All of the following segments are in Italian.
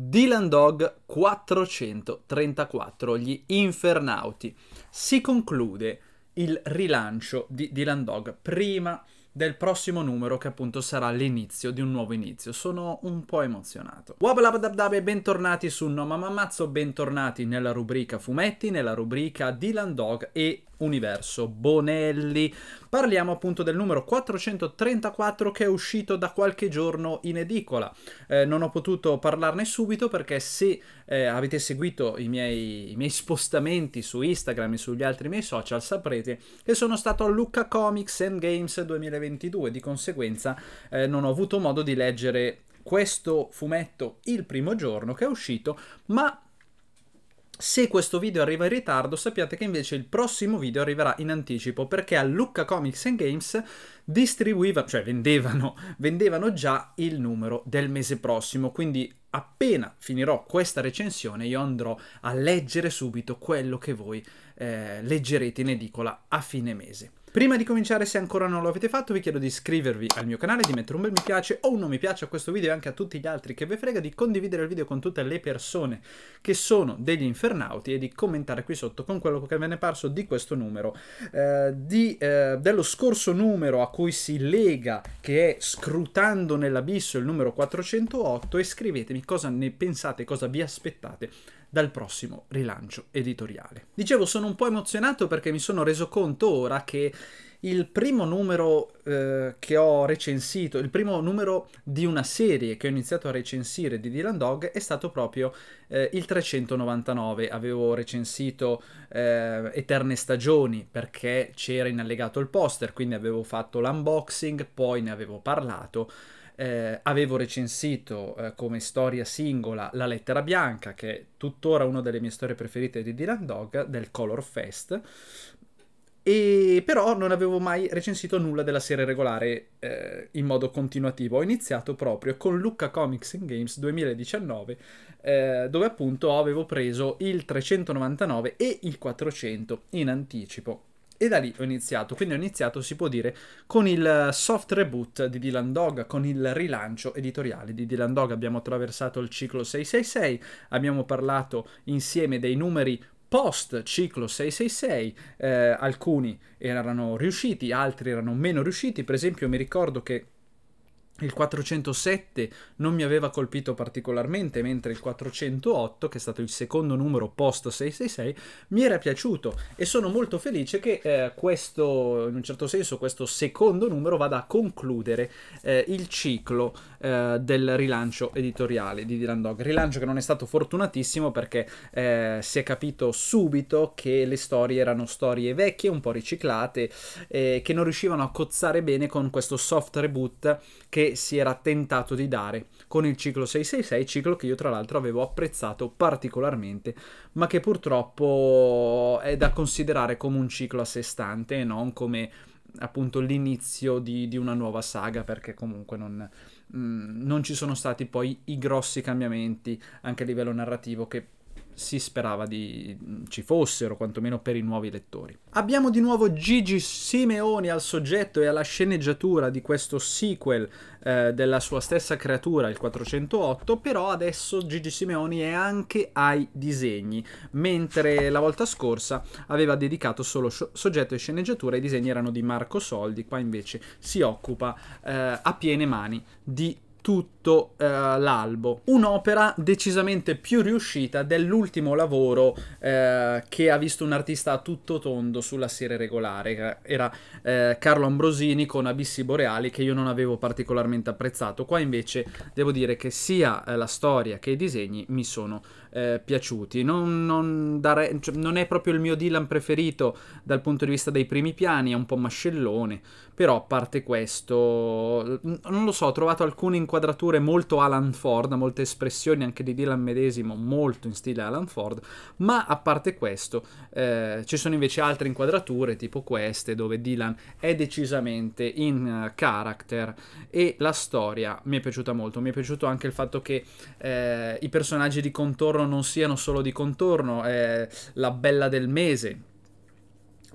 Dylan Dog 434, gli Infernauti. Si conclude il rilancio di Dylan Dog prima del prossimo numero che appunto sarà l'inizio di un nuovo inizio. Sono un po' emozionato. Wabalabdabdab e bentornati su No Mamma Mazzo, bentornati nella rubrica fumetti, nella rubrica Dylan Dog e universo Bonelli. Parliamo appunto del numero 434 che è uscito da qualche giorno in edicola. Eh, non ho potuto parlarne subito perché se eh, avete seguito i miei, i miei, spostamenti su Instagram e sugli altri miei social saprete che sono stato a Lucca Comics and Games 2022, di conseguenza eh, non ho avuto modo di leggere questo fumetto il primo giorno che è uscito, ma se questo video arriva in ritardo, sappiate che invece il prossimo video arriverà in anticipo perché a Lucca Comics and Games distribuiva, cioè vendevano, vendevano già il numero del mese prossimo, quindi appena finirò questa recensione io andrò a leggere subito quello che voi eh, leggerete in edicola a fine mese. Prima di cominciare, se ancora non lo avete fatto, vi chiedo di iscrivervi al mio canale, di mettere un bel mi piace o un non mi piace a questo video e anche a tutti gli altri che vi frega, di condividere il video con tutte le persone che sono degli infernauti e di commentare qui sotto con quello che ve ne è parso di questo numero, eh, di, eh, dello scorso numero a cui si lega, che è Scrutando nell'abisso, il numero 408, e scrivetemi cosa ne pensate, cosa vi aspettate dal prossimo rilancio editoriale. Dicevo, sono un po' emozionato perché mi sono reso conto ora che il primo numero eh, che ho recensito, il primo numero di una serie che ho iniziato a recensire di Dylan Dog è stato proprio eh, il 399. Avevo recensito eh, Eterne Stagioni perché c'era in allegato il poster, quindi avevo fatto l'unboxing, poi ne avevo parlato eh, avevo recensito eh, come storia singola La lettera bianca, che è tuttora una delle mie storie preferite di Dylan Dog, del Color Fest, e però non avevo mai recensito nulla della serie regolare eh, in modo continuativo. Ho iniziato proprio con Lucca Comics and Games 2019, eh, dove appunto avevo preso il 399 e il 400 in anticipo. E da lì ho iniziato, quindi ho iniziato, si può dire, con il soft reboot di Dylan Dog, con il rilancio editoriale di Dylan Dog. Abbiamo attraversato il ciclo 666, abbiamo parlato insieme dei numeri post ciclo 666, eh, alcuni erano riusciti, altri erano meno riusciti, per esempio mi ricordo che il 407 non mi aveva colpito particolarmente, mentre il 408, che è stato il secondo numero post 666, mi era piaciuto e sono molto felice che eh, questo, in un certo senso, questo secondo numero vada a concludere eh, il ciclo eh, del rilancio editoriale di Dylan Dog. Rilancio che non è stato fortunatissimo perché eh, si è capito subito che le storie erano storie vecchie, un po' riciclate, eh, che non riuscivano a cozzare bene con questo soft reboot che si era tentato di dare con il ciclo 666, ciclo che io tra l'altro avevo apprezzato particolarmente, ma che purtroppo è da considerare come un ciclo a sé stante e non come appunto l'inizio di, di una nuova saga, perché comunque non, mh, mm, non ci sono stati poi i grossi cambiamenti anche a livello narrativo che si sperava di ci fossero, quantomeno per i nuovi lettori. Abbiamo di nuovo Gigi Simeoni al soggetto e alla sceneggiatura di questo sequel eh, della sua stessa creatura, il 408, però adesso Gigi Simeoni è anche ai disegni, mentre la volta scorsa aveva dedicato solo soggetto e sceneggiatura, i disegni erano di Marco Soldi, qua invece si occupa eh, a piene mani di tutto eh, l'albo. Un'opera decisamente più riuscita dell'ultimo lavoro eh, che ha visto un artista a tutto tondo sulla serie regolare. Era eh, Carlo Ambrosini con Abissi Boreali che io non avevo particolarmente apprezzato. Qua invece devo dire che sia eh, la storia che i disegni mi sono eh, piaciuti. Non, non, dare, cioè, non, è proprio il mio Dylan preferito dal punto di vista dei primi piani, è un po' mascellone, però a parte questo, non lo so, ho trovato alcune inquadrature molto Alan Ford, molte espressioni anche di Dylan medesimo molto in stile Alan Ford, ma a parte questo eh, ci sono invece altre inquadrature tipo queste dove Dylan è decisamente in uh, character e la storia mi è piaciuta molto, mi è piaciuto anche il fatto che eh, i personaggi di contorno contorno non siano solo di contorno, è la bella del mese.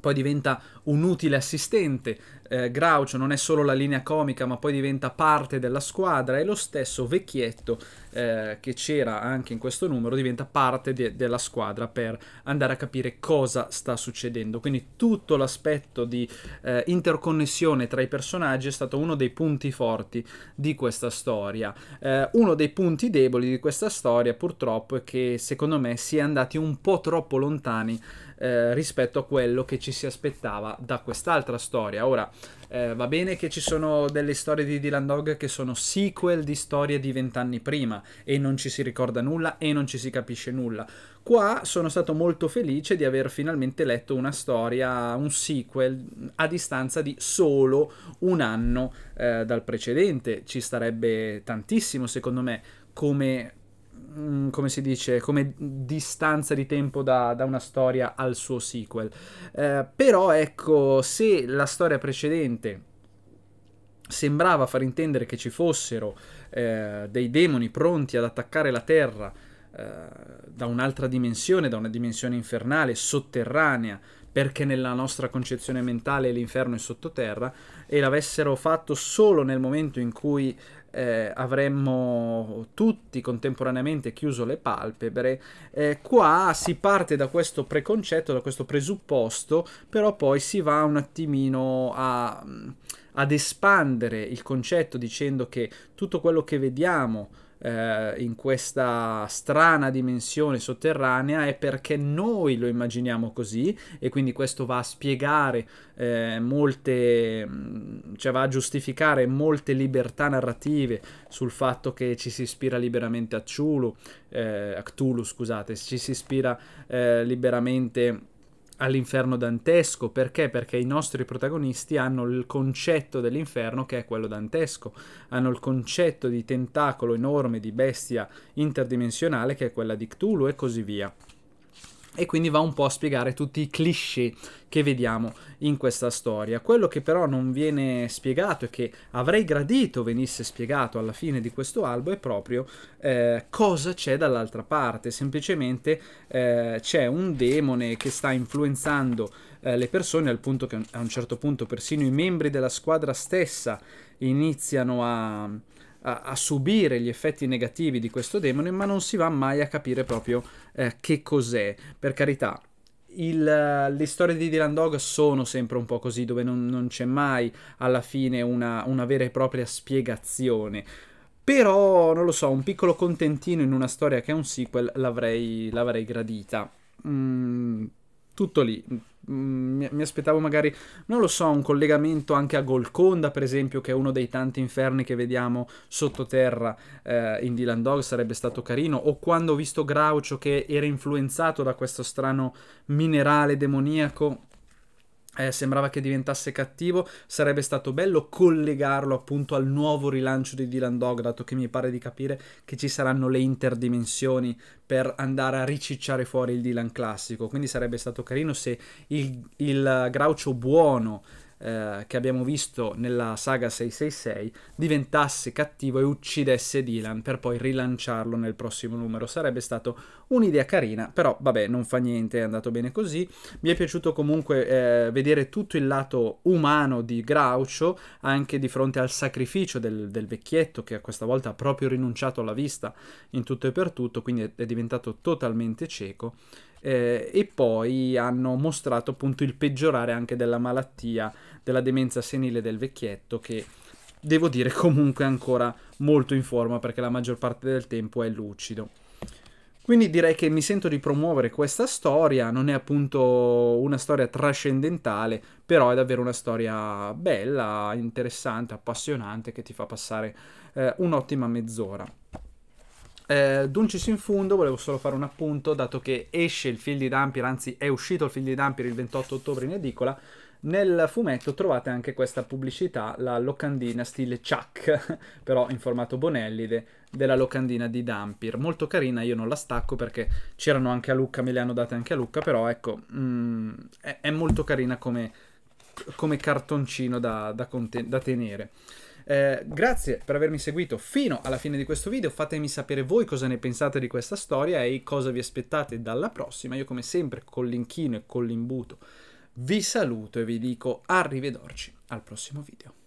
Poi diventa un utile assistente, eh, Groucho non è solo la linea comica ma poi diventa parte della squadra e lo stesso vecchietto eh, che c'era anche in questo numero diventa parte de della squadra per andare a capire cosa sta succedendo. Quindi tutto l'aspetto di eh, interconnessione tra i personaggi è stato uno dei punti forti di questa storia. Eh, uno dei punti deboli di questa storia purtroppo è che secondo me si è andati un po' troppo lontani eh, rispetto a quello che ci si aspettava da quest'altra storia. Ora, eh, va bene che ci sono delle storie di Dylan Dog che sono sequel di storie di vent'anni prima e non ci si ricorda nulla e non ci si capisce nulla. Qua sono stato molto felice di aver finalmente letto una storia, un sequel, a distanza di solo un anno eh, dal precedente. Ci starebbe tantissimo, secondo me, come Mm, come si dice, come distanza di tempo da, da una storia al suo sequel. Eh, però ecco, se la storia precedente sembrava far intendere che ci fossero eh, dei demoni pronti ad attaccare la Terra eh, da un'altra dimensione, da una dimensione infernale, sotterranea, perché nella nostra concezione mentale l'inferno è sottoterra, e l'avessero fatto solo nel momento in cui eh, avremmo tutti contemporaneamente chiuso le palpebre, eh, qua si parte da questo preconcetto, da questo presupposto, però poi si va un attimino a, mm, ad espandere il concetto dicendo che tutto quello che vediamo eh, in questa strana dimensione sotterranea è perché noi lo immaginiamo così e quindi questo va a spiegare eh, molte, mm, cioè va a giustificare molte libertà narrative sul fatto che ci si ispira liberamente a Cthulhu, eh, a Cthulhu scusate, ci si ispira eh, liberamente a all'inferno dantesco. Perché? Perché i nostri protagonisti hanno il concetto dell'inferno che è quello dantesco, hanno il concetto di tentacolo enorme, di bestia interdimensionale che è quella di Cthulhu e così via e quindi va un po' a spiegare tutti i cliché che vediamo in questa storia. Quello che però non viene spiegato e che avrei gradito venisse spiegato alla fine di questo albo è proprio eh, cosa c'è dall'altra parte. Semplicemente eh, c'è un demone che sta influenzando eh, le persone al punto che a un certo punto persino i membri della squadra stessa iniziano a a, a, subire gli effetti negativi di questo demone, ma non si va mai a capire proprio eh, che cos'è. Per carità, il, le storie di Dylan Dog sono sempre un po' così, dove non, non c'è mai alla fine una, una, vera e propria spiegazione. Però, non lo so, un piccolo contentino in una storia che è un sequel l'avrei, gradita. Mm, tutto lì Mm, mi, mi aspettavo magari, non lo so, un collegamento anche a Golconda, per esempio, che è uno dei tanti inferni che vediamo sottoterra eh, in Dylan Dog, sarebbe stato carino. O quando ho visto Groucho che era influenzato da questo strano minerale demoniaco eh, sembrava che diventasse cattivo, sarebbe stato bello collegarlo appunto al nuovo rilancio di Dylan Dog, dato che mi pare di capire che ci saranno le interdimensioni per andare a ricicciare fuori il Dylan classico, quindi sarebbe stato carino se il, il eh, Groucho buono eh, che abbiamo visto nella saga 666 diventasse cattivo e uccidesse Dylan per poi rilanciarlo nel prossimo numero. Sarebbe stato un'idea carina, però vabbè, non fa niente, è andato bene così. Mi è piaciuto comunque eh, vedere tutto il lato umano di Groucho, anche di fronte al sacrificio del, del vecchietto che questa volta ha proprio rinunciato alla vista in tutto e per tutto, quindi è, è diventato totalmente cieco eh, e poi hanno mostrato appunto il peggiorare anche della malattia, della demenza senile del vecchietto che devo dire comunque ancora molto in forma perché la maggior parte del tempo è lucido. Quindi direi che mi sento di promuovere questa storia, non è appunto una storia trascendentale, però è davvero una storia bella, interessante, appassionante che ti fa passare eh, un'ottima mezz'ora. Eh, Duncis in fondo, volevo solo fare un appunto, dato che esce il film di Dampir, anzi è uscito il film di Dampir il 28 ottobre in edicola, nel fumetto trovate anche questa pubblicità, la locandina stile Chuck, però in formato Bonellide, della locandina di Dampir. Molto carina, io non la stacco perché c'erano anche a Lucca, me le hanno date anche a Lucca, però ecco, mm, è, è, molto carina come, come cartoncino da, da, da tenere. Eh, grazie per avermi seguito fino alla fine di questo video, fatemi sapere voi cosa ne pensate di questa storia e cosa vi aspettate dalla prossima. Io come sempre con l'inchino e con l'imbuto vi saluto e vi dico arrivederci al prossimo video.